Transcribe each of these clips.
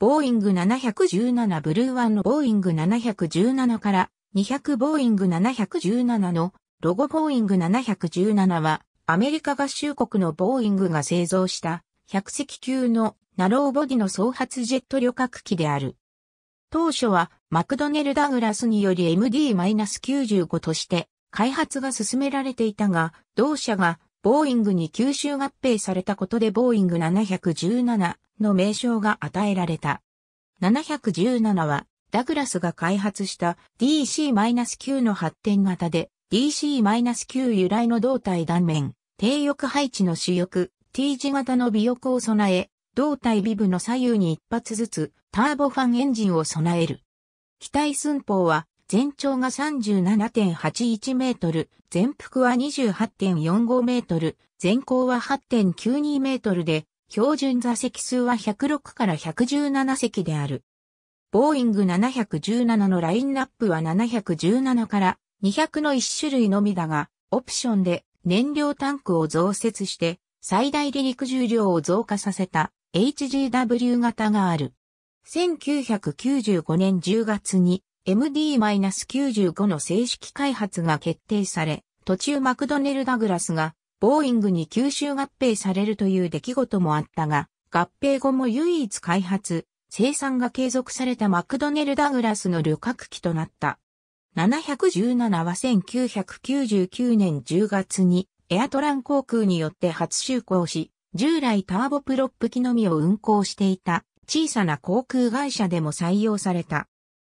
ボーイング717ブルーワンのボーイング717から200ボーイング717のロゴボーイング717はアメリカ合衆国のボーイングが製造した100隻級のナローボディの総発ジェット旅客機である。当初はマクドネル・ダグラスにより MD-95 として開発が進められていたが、同社がボーイングに吸収合併されたことでボーイング717の名称が与えられた。717は、ダグラスが開発した DC-9 の発展型で、DC-9 由来の胴体断面、低翼配置の主翼、T 字型の尾翼を備え、胴体尾部の左右に一発ずつターボファンエンジンを備える。機体寸法は全長が37.81メートル、全幅は28.45メートル、全高は8.92メートルで、標準座席数は106から117席である。ボーイング717のラインナップは717から200の1種類のみだが、オプションで燃料タンクを増設して最大離陸重量を増加させた HGW 型がある。1995年10月に MD-95 の正式開発が決定され、途中マクドネル・ダグラスがボーイングに吸収合併されるという出来事もあったが、合併後も唯一開発、生産が継続されたマクドネル・ダグラスの旅客機となった。717は1999年10月にエアトラン航空によって初就航し、従来ターボプロップ機のみを運航していた小さな航空会社でも採用された。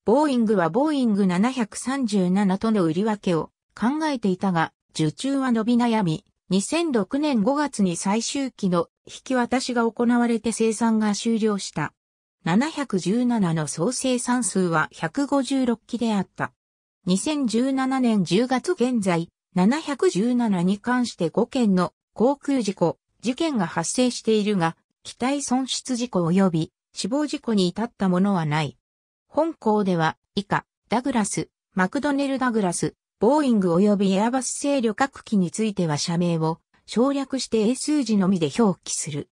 ボーイングはボーイング737との売り分けを考えていたが、受注は伸び悩み、2006年5月に最終期の引き渡しが行われて生産が終了した。717の総生産数は156機であった。2017年10月現在、717に関して5件の航空事故、事件が発生しているが、機体損失事故及び死亡事故に至ったものはない。本校では以下、ダグラス、マクドネル・ダグラス、ボーイング及びエアバス製旅客機については社名を省略して A 数字のみで表記する。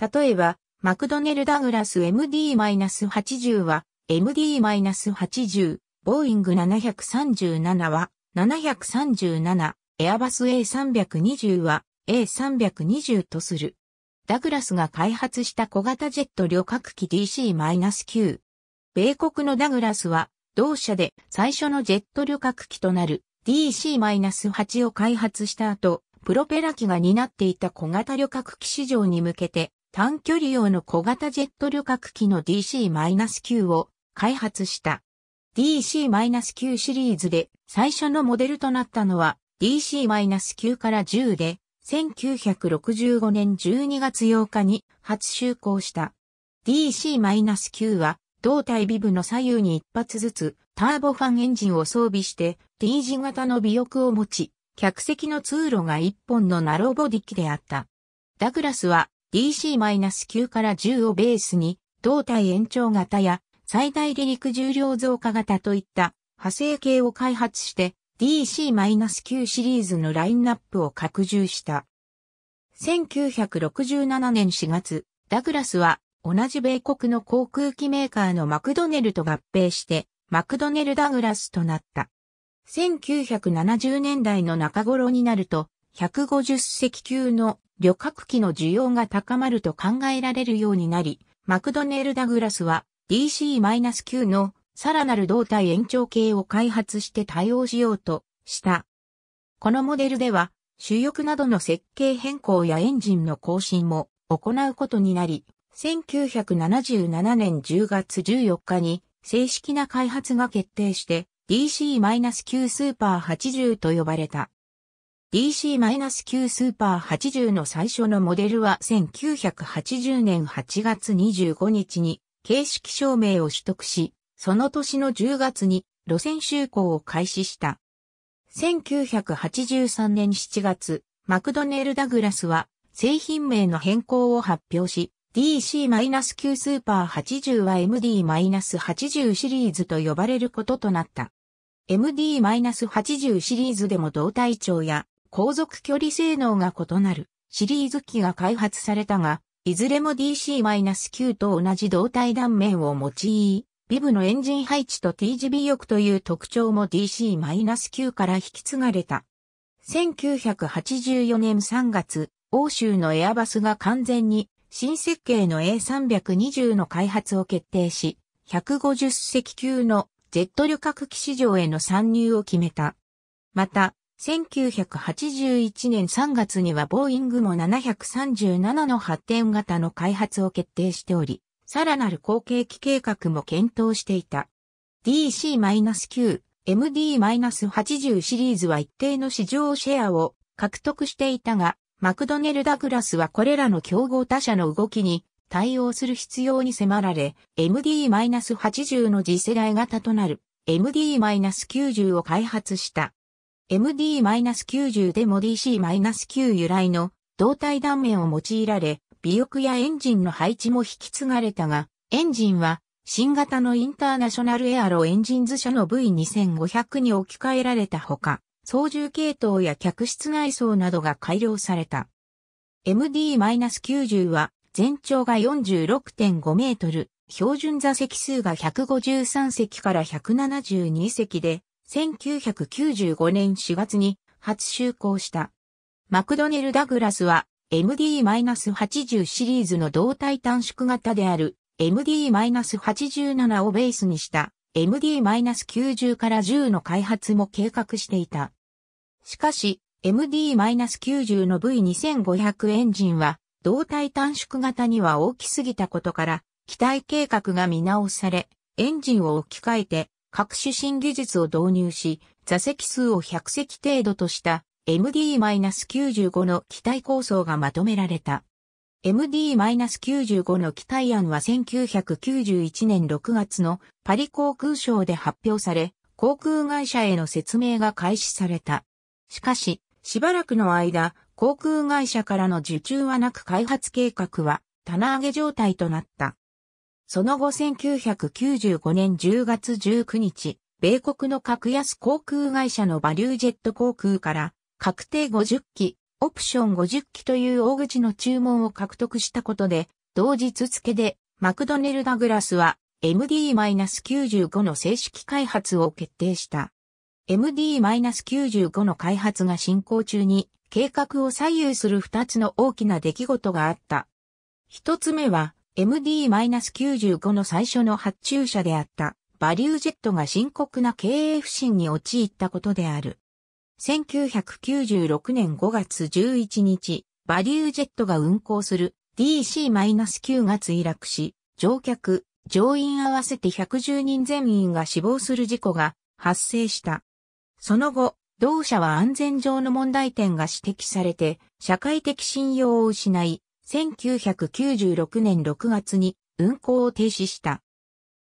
例えば、マクドネル・ダグラス MD-80 は MD-80、ボーイング737は737、エアバス A320 は A320 とする。ダグラスが開発した小型ジェット旅客機 DC-9。米国のダグラスは、同社で最初のジェット旅客機となる DC-8 を開発した後、プロペラ機が担っていた小型旅客機市場に向けて、短距離用の小型ジェット旅客機の DC-9 を開発した。DC-9 シリーズで最初のモデルとなったのは DC-9 から10で1965年12月8日に初就航した。DC-9 は胴体尾部の左右に一発ずつターボファンエンジンを装備して T 字型の尾翼を持ち、客席の通路が一本のナローボディ機であった。ダグラスは DC-9 から10をベースに胴体延長型や最大離陸重量増加型といった派生系を開発して DC-9 シリーズのラインナップを拡充した。1967年4月、ダグラスは同じ米国の航空機メーカーのマクドネルと合併して、マクドネル・ダグラスとなった。1970年代の中頃になると、150隻級の旅客機の需要が高まると考えられるようになり、マクドネル・ダグラスは DC-9 のさらなる胴体延長系を開発して対応しようとした。このモデルでは主翼などの設計変更やエンジンの更新も行うことになり、1977年10月14日に正式な開発が決定して DC-9 スーパー80と呼ばれた。DC-9 スーパー80の最初のモデルは1980年8月25日に形式証明を取得し、その年の10月に路線就航を開始した。1983年7月、マクドネル・ダグラスは製品名の変更を発表し、DC-9 スーパー80は MD-80 シリーズと呼ばれることとなった。MD-80 シリーズでも胴体長や航続距離性能が異なるシリーズ機が開発されたが、いずれも DC-9 と同じ胴体断面を用い、ビブのエンジン配置と TGB 翼という特徴も DC-9 から引き継がれた。1984年3月、欧州のエアバスが完全に新設計の A320 の開発を決定し、150隻級の Z 旅客機市場への参入を決めた。また、1981年3月にはボーイングも737の発展型の開発を決定しており、さらなる後継機計画も検討していた。DC-9、MD-80 シリーズは一定の市場シェアを獲得していたが、マクドネル・ダグラスはこれらの競合他社の動きに対応する必要に迫られ、MD-80 の次世代型となる MD-90 を開発した。MD-90 でも DC-9 由来の胴体断面を用いられ、尾翼やエンジンの配置も引き継がれたが、エンジンは新型のインターナショナルエアロエンジンズ社の V2500 に置き換えられたほか、操縦系統や客室内装などが改良された。MD-90 は全長が46.5メートル、標準座席数が153席から172席で、1995年4月に初就航した。マクドネル・ダグラスは MD-80 シリーズの胴体短縮型である MD-87 をベースにした MD-90 から10の開発も計画していた。しかし、MD-90 の V2500 エンジンは、胴体短縮型には大きすぎたことから、機体計画が見直され、エンジンを置き換えて、各種新技術を導入し、座席数を100席程度とした MD-95 の機体構想がまとめられた。MD-95 の機体案は1991年6月のパリ航空省で発表され、航空会社への説明が開始された。しかし、しばらくの間、航空会社からの受注はなく開発計画は棚上げ状態となった。その後1995年10月19日、米国の格安航空会社のバリュージェット航空から確定50機オプション50機という大口の注文を獲得したことで、同日付でマクドネル・ダグラスは MD-95 の正式開発を決定した。MD-95 の開発が進行中に計画を左右する2つの大きな出来事があった。1つ目は MD-95 の最初の発注者であったバリュージェットが深刻な経営不振に陥ったことである。1996年5月11日、バリュージェットが運航する DC-9 が墜落し、乗客、乗員合わせて110人全員が死亡する事故が発生した。その後、同社は安全上の問題点が指摘されて、社会的信用を失い、1996年6月に運航を停止した。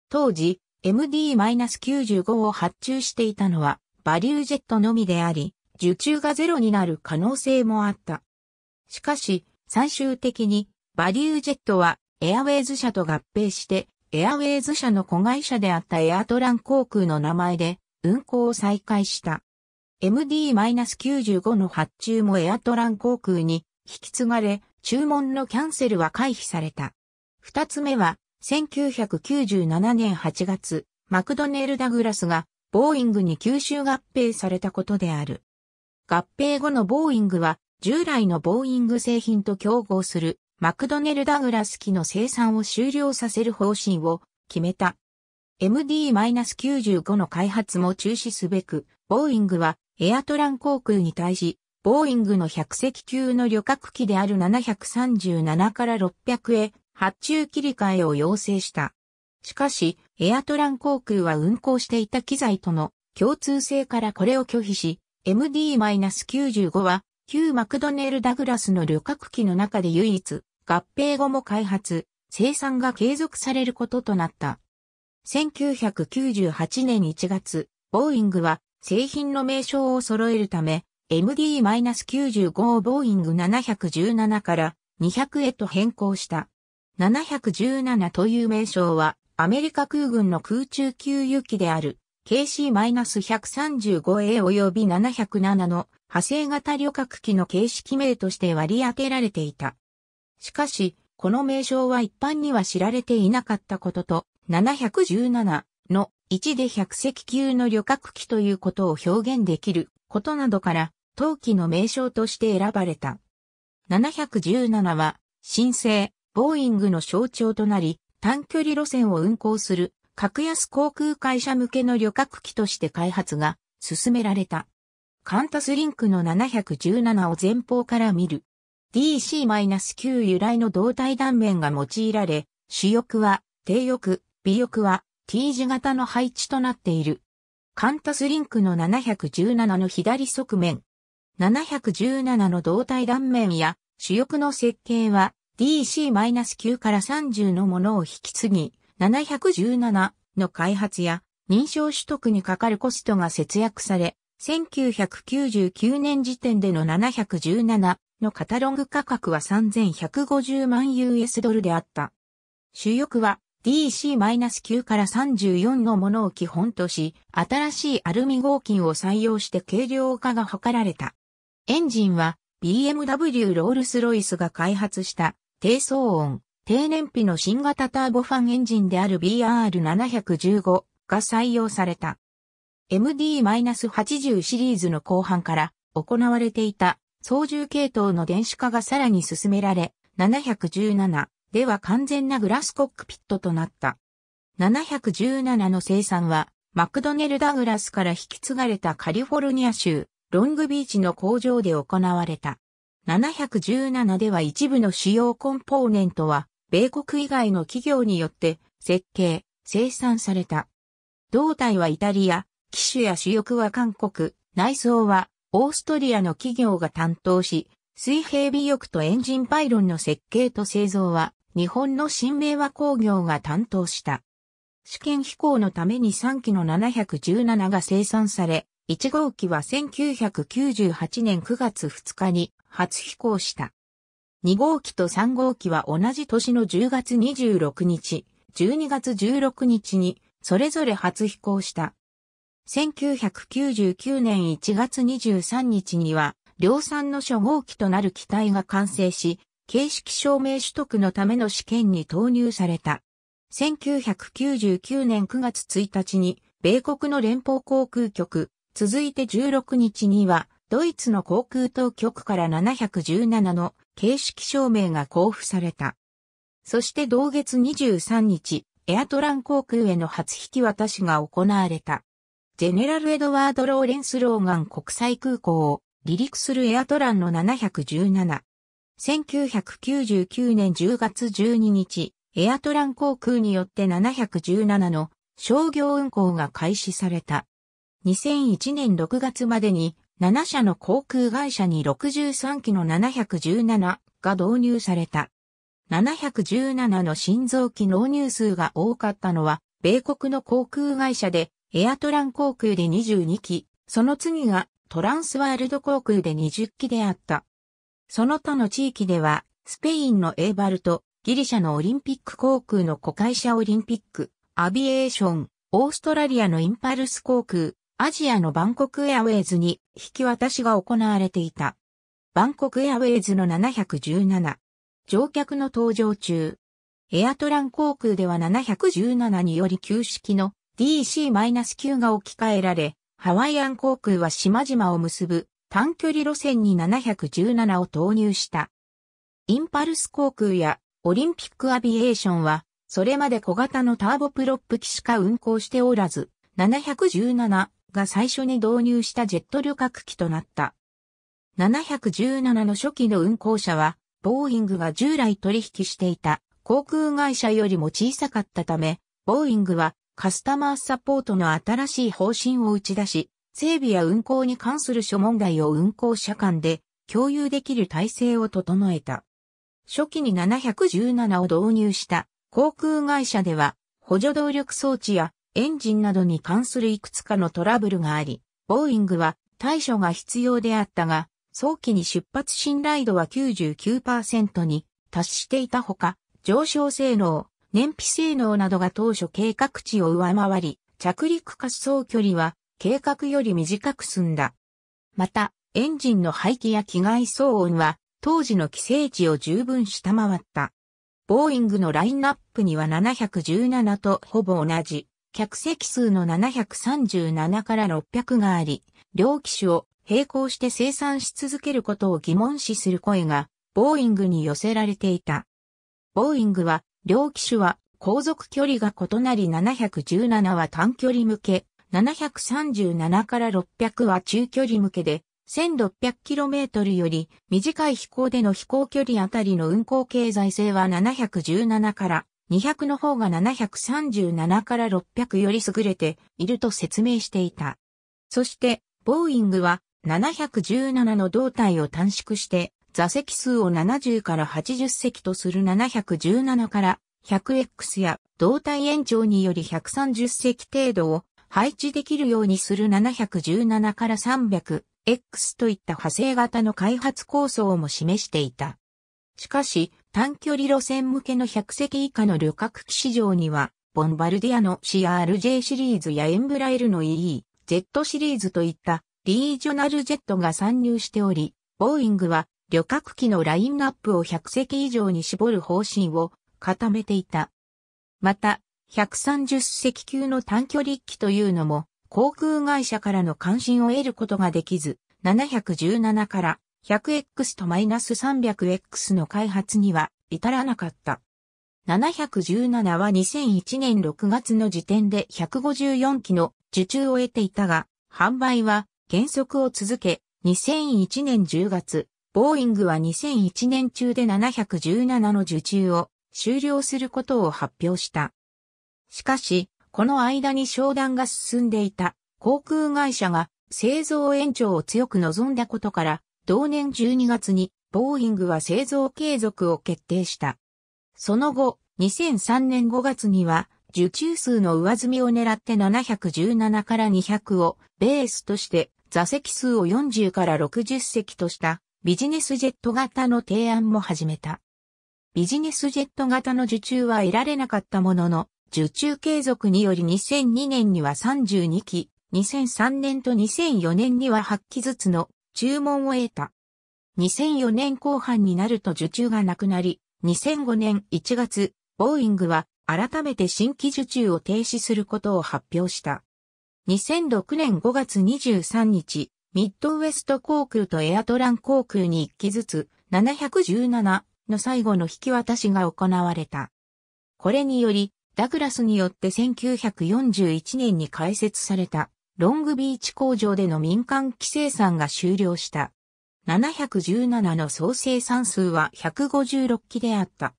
当時、MD-95 を発注していたのは、バリュージェットのみであり、受注がゼロになる可能性もあった。しかし、最終的に、バリュージェットは、エアウェイズ社と合併して、エアウェイズ社の子会社であったエアトラン航空の名前で、運航を再開した。MD-95 の発注もエアトラン航空に引き継がれ、注文のキャンセルは回避された。二つ目は、1997年8月、マクドネル・ダグラスがボーイングに吸収合併されたことである。合併後のボーイングは、従来のボーイング製品と競合するマクドネル・ダグラス機の生産を終了させる方針を決めた。MD-95 の開発も中止すべく、ボーイングはエアトラン航空に対し、ボーイングの100隻級の旅客機である737から600へ発注切り替えを要請した。しかし、エアトラン航空は運航していた機材との共通性からこれを拒否し、MD-95 は旧マクドネル・ダグラスの旅客機の中で唯一合併後も開発、生産が継続されることとなった。1998年1月、ボーイングは製品の名称を揃えるため、MD-95 をボーイング717から200へと変更した。717という名称はアメリカ空軍の空中給油機である KC-135A 及び707の派生型旅客機の形式名として割り当てられていた。しかし、この名称は一般には知られていなかったことと、717の1で100隻級の旅客機ということを表現できることなどから、当期の名称として選ばれた。717は、新生、ボーイングの象徴となり、短距離路線を運行する格安航空会社向けの旅客機として開発が進められた。カンタスリンクの717を前方から見る。DC-9 由来の胴体断面が用いられ、主翼は低翼、尾翼は T 字型の配置となっている。カンタスリンクの717の左側面、717の胴体断面や主翼の設計は DC-9 から30のものを引き継ぎ、717の開発や認証取得にかかるコストが節約され、1999年時点での717のカタログ価格は3150万 US ドルであった。主翼は DC-9 から34のものを基本とし、新しいアルミ合金を採用して軽量化が図られた。エンジンは BMW ロールスロイスが開発した低騒音、低燃費の新型ターボファンエンジンである BR715 が採用された。MD-80 シリーズの後半から行われていた操縦系統の電子化がさらに進められ、717では完全なグラスコックピットとなった。717の生産は、マクドネル・ダグラスから引き継がれたカリフォルニア州、ロングビーチの工場で行われた。717では一部の主要コンポーネントは、米国以外の企業によって設計、生産された。胴体はイタリア、機種や主翼は韓国、内装はオーストリアの企業が担当し、水平尾翼とエンジンパイロンの設計と製造は日本の新明和工業が担当した。試験飛行のために3機の717が生産され、1号機は1998年9月2日に初飛行した。2号機と3号機は同じ年の10月26日、12月16日にそれぞれ初飛行した。1999年1月23日には量産の初号機となる機体が完成し、形式証明取得のための試験に投入された。1999年9月1日に米国の連邦航空局続いて16日には、ドイツの航空当局から717の形式証明が交付された。そして同月23日、エアトラン航空への初引き渡しが行われた。ジェネラル・エドワード・ローレンス・ローガン国際空港を離陸するエアトランの717。1999年10月12日、エアトラン航空によって717の商業運航が開始された。2001年6月までに7社の航空会社に63機の717が導入された。717の新造機納入数が多かったのは、米国の航空会社で、エアトラン航空で22機、その次がトランスワールド航空で20機であった。その他の地域では、スペインのエーバルト、ギリシャのオリンピック航空の子会社オリンピック、アビエーション、オーストラリアのインパルス航空、アジアのバンコクエアウェイズに引き渡しが行われていた。バンコクエアウェイズの717。乗客の搭乗中。エアトラン航空では717により旧式の DC-9 が置き換えられ、ハワイアン航空は島々を結ぶ短距離路線に717を投入した。インパルス航空やオリンピックアビエーションは、それまで小型のターボプロップ機しか運航しておらず、717が最初に導入したジェット旅客機となった。717の初期の運行者は、ボーイングが従来取引していた航空会社よりも小さかったため、ボーイングはカスタマーサポートの新しい方針を打ち出し、整備や運行に関する諸問題を運行者間で共有できる体制を整えた。初期に717を導入した航空会社では補助動力装置やエンジンなどに関するいくつかのトラブルがあり、ボーイングは対処が必要であったが、早期に出発信頼度は99%に達していたほか、上昇性能、燃費性能などが当初計画値を上回り、着陸滑走距離は計画より短く済んだ。また、エンジンの排気や機外騒音は当時の規制値を十分下回った。ボーイングのラインナップには717とほぼ同じ客席数の737から600があり、両機種を並行して生産し続けることを疑問視する声が、ボーイングに寄せられていた。ボーイングは、両機種は航続距離が異なり717は短距離向け、737から600は中距離向けで、1600km より短い飛行での飛行距離あたりの運行経済性は717から200の方が737から600より優れていると説明していた。そして、ボーイングは717の胴体を短縮して座席数を70から80席とする717から 100X や胴体延長により130席程度を配置できるようにする717から 300X といった派生型の開発構想も示していた。しかし、短距離路線向けの100席以下の旅客機市場には、ボンバルディアの CRJ シリーズやエンブラエルの EE、Z シリーズといったリージョナルジェットが参入しており、ボーイングは旅客機のラインナップを100席以上に絞る方針を固めていた。また、130席級の短距離機というのも、航空会社からの関心を得ることができず、717から 100X と -300X の開発には至らなかった。717は2001年6月の時点で154機の受注を得ていたが、販売は減速を続け、2001年10月、ボーイングは2001年中で717の受注を終了することを発表した。しかし、この間に商談が進んでいた航空会社が製造延長を強く望んだことから、同年12月に、ボーイングは製造継続を決定した。その後、2003年5月には、受注数の上積みを狙って717から200をベースとして座席数を40から60席としたビジネスジェット型の提案も始めた。ビジネスジェット型の受注は得られなかったものの、受注継続により2002年には32機、2003年と2004年には8機ずつの注文を得た。2004年後半になると受注がなくなり、2005年1月、ボーイングは改めて新規受注を停止することを発表した。2006年5月23日、ミッドウェスト航空とエアトラン航空に1機ずつ717の最後の引き渡しが行われた。これにより、ダグラスによって1941年に開設されたロングビーチ工場での民間規制産が終了した。717の総生産数は156機であった。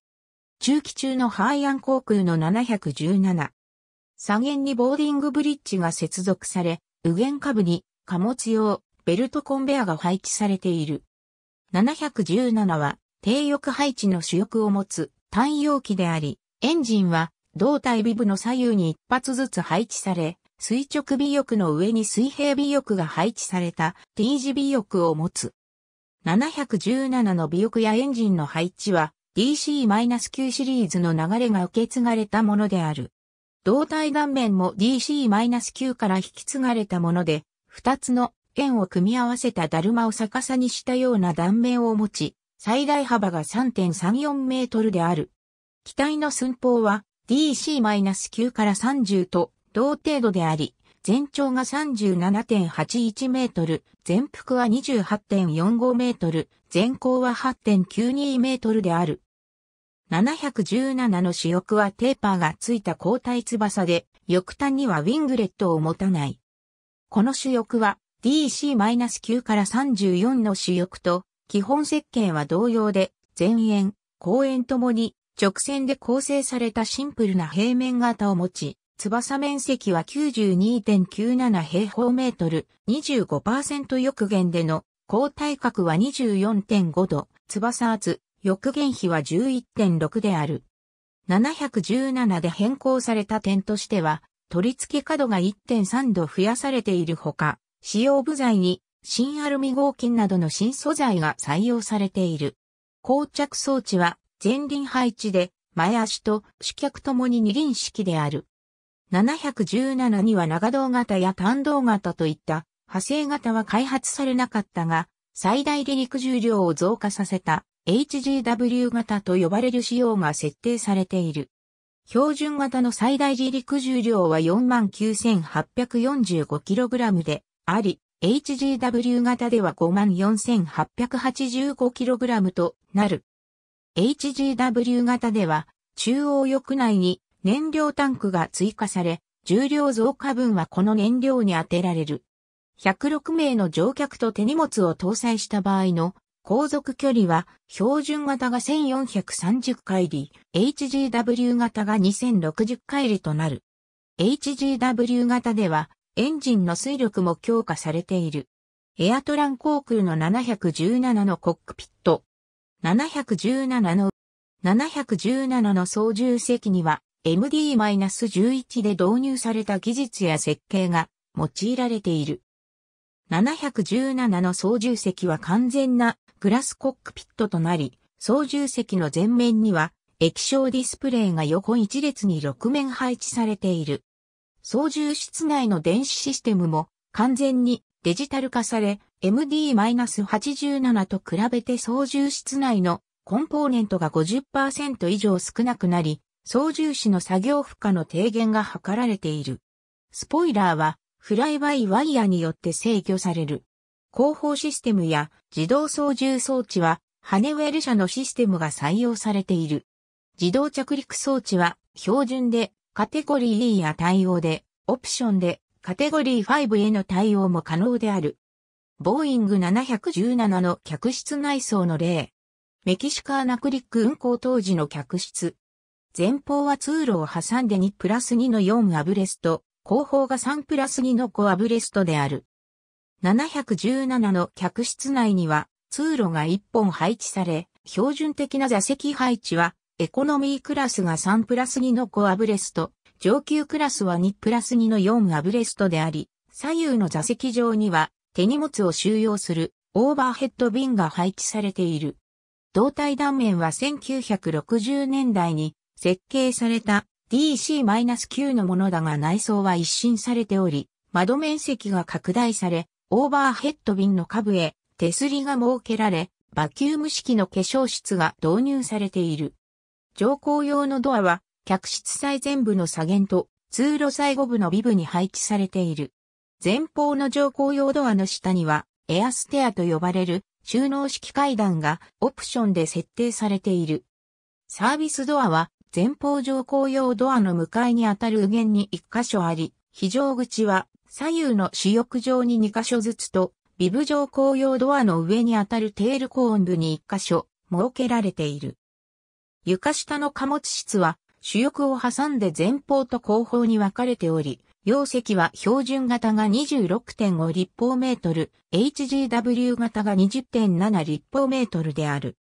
中期中のハイアン航空の717。左舷にボーディングブリッジが接続され、右舷下部に貨物用ベルトコンベアが配置されている。717は低翼配置の主翼を持つ単容機であり、エンジンは胴体尾部の左右に一発ずつ配置され、垂直尾翼の上に水平尾翼が配置された T 字尾翼を持つ。717の尾翼やエンジンの配置は DC-9 シリーズの流れが受け継がれたものである。胴体顔面も DC-9 から引き継がれたもので、2つの円を組み合わせたダルマを逆さにしたような断面を持ち、最大幅が3.34メートルである。機体の寸法は DC-9 から30と同程度であり、全長が37.81メートル、全幅は28.45メートル、全高は8.92メートルである。717の主翼はテーパーがついた交代翼で、翼端にはウィングレットを持たない。この主翼は DC-9 から34の主翼と、基本設計は同様で、前円、後円ともに直線で構成されたシンプルな平面型を持ち、翼面積は92.97平方メートル、25%抑減での、高体角は24.5度、翼圧、抑減比は11.6である。717で変更された点としては、取り付け角が1.3度増やされているほか、使用部材に新アルミ合金などの新素材が採用されている。膠着装置は前輪配置で前足と主脚ともに二輪式である。717には長胴型や単胴型といった派生型は開発されなかったが、最大離陸重量を増加させた HGW 型と呼ばれる仕様が設定されている。標準型の最大離陸重量は 49,845kg であり、HGW 型では 54,885kg となる。HGW 型では中央翼内に燃料タンクが追加され、重量増加分はこの燃料に充てられる。106名の乗客と手荷物を搭載した場合の航続距離は標準型が1430海里、HGW 型が2060海里となる。HGW 型ではエンジンの水力も強化されている。エアトラン航空の717のコックピット、717の、717の操縦席には MD-11 で導入された技術や設計が用いられている。717の操縦席は完全なグラスコックピットとなり、操縦席の前面には液晶ディスプレイが横一列に6面配置されている。操縦室内の電子システムも完全にデジタル化され、MD-87 と比べて操縦室内のコンポーネントが50%以上少なくなり、操縦士の作業負荷の低減が図られている。スポイラーはフライバイワイヤによって制御される。後方システムや自動操縦装置はハネウェル社のシステムが採用されている。自動着陸装置は標準でカテゴリー E や対応でオプションでカテゴリー5への対応も可能である。ボーイング717の客室内装の例。メキシカーナクリック運行当時の客室。前方は通路を挟んで2プラス2の4アブレスト、後方が3プラス2の5アブレストである。717の客室内には通路が1本配置され、標準的な座席配置は、エコノミークラスが3プラス2の5アブレスト、上級クラスは2プラス2の4アブレストであり、左右の座席上には手荷物を収容するオーバーヘッド便が配置されている。胴体断面は1960年代に設計された DC-9 のものだが内装は一新されており、窓面積が拡大され、オーバーヘッド瓶の下部へ手すりが設けられ、バキューム式の化粧室が導入されている。乗降用のドアは、客室最前部の左舷と通路最後部の尾部に配置されている。前方の乗降用ドアの下には、エアステアと呼ばれる収納式階段がオプションで設定されている。サービスドアは前方乗降用ドアの向かいにあたる右舷に1箇所あり、非常口は左右の主翼上に2箇所ずつと、ビブ乗降用ドアの上にあたるテールコーン部に1箇所設けられている。床下の貨物室は主翼を挟んで前方と後方に分かれており、容積は標準型が26.5立方メートル、HGW 型が20.7立方メートルである。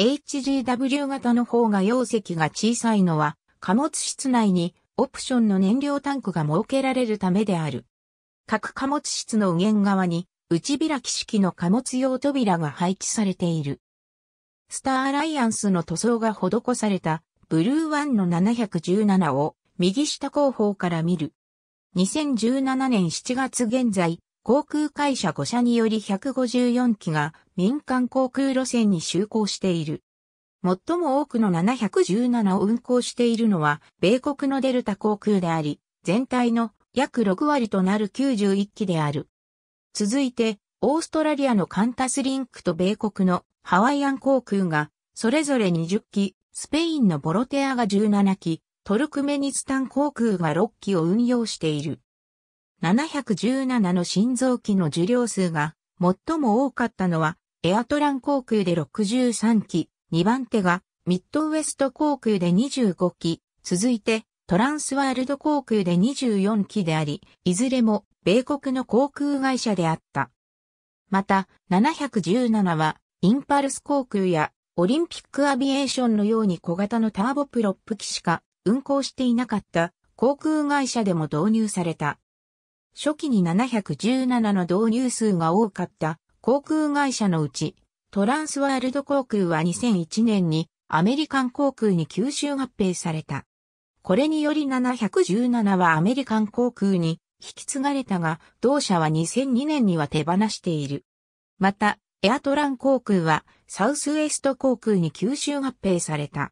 HGW 型の方が容積が小さいのは、貨物室内にオプションの燃料タンクが設けられるためである。各貨物室の右舷側に内開き式の貨物用扉が配置されている。スターアライアンスの塗装が施されたブルーワンの717を右下後方から見る。2017年7月現在、航空会社5社により154機が民間航空路線に就航している。最も多くの717を運航しているのは、米国のデルタ航空であり、全体の約6割となる91機である。続いて、オーストラリアのカンタスリンクと米国のハワイアン航空が、それぞれ20機、スペインのボロテアが17機、トルクメニスタン航空が6機を運用している。717の新造機の受領数が最も多かったのはエアトラン航空で63機、2番手がミッドウエスト航空で25機、続いてトランスワールド航空で24機であり、いずれも米国の航空会社であった。また、717はインパルス航空やオリンピックアビエーションのように小型のターボプロップ機しか運航していなかった航空会社でも導入された。初期に717の導入数が多かった航空会社のうち、トランスワールド航空は2001年にアメリカン航空に吸収合併された。これにより717はアメリカン航空に引き継がれたが、同社は2002年には手放している。また、エアトラン航空はサウスウエスト航空に吸収合併された。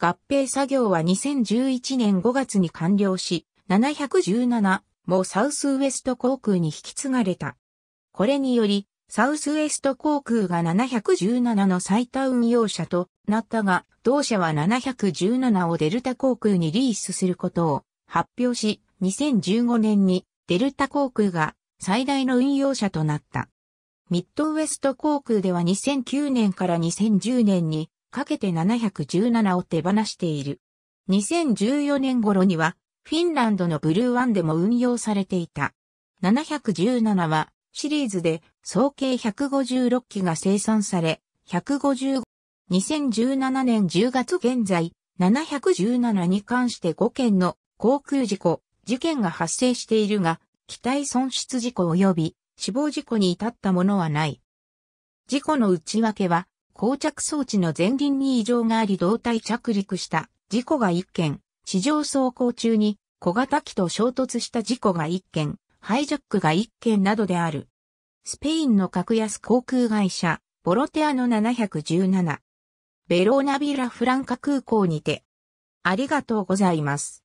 合併作業は2011年5月に完了し、717もサウスウエスト航空に引き継がれた。これにより、サウスウエスト航空が717の最多運用者となったが、同社は717をデルタ航空にリースすることを発表し、2015年にデルタ航空が最大の運用者となった。ミッドウエスト航空では2009年から2010年にかけて717を手放している。2014年頃にはフィンランドのブルーワンでも運用されていた。717はシリーズで総計156機が生産され、155、2017年10月現在、717に関して5件の航空事故、事件が発生しているが、機体損失事故及び死亡事故に至ったものはない。事故の内訳は、膠着装置の前輪に異常があり胴体着陸した事故が1件、地上走行中に小型機と衝突した事故が1件、ハイジャックが1件などである。スペインの格安航空会社、ボロテアの717。ベローナビラフランカ空港にて。ありがとうございます。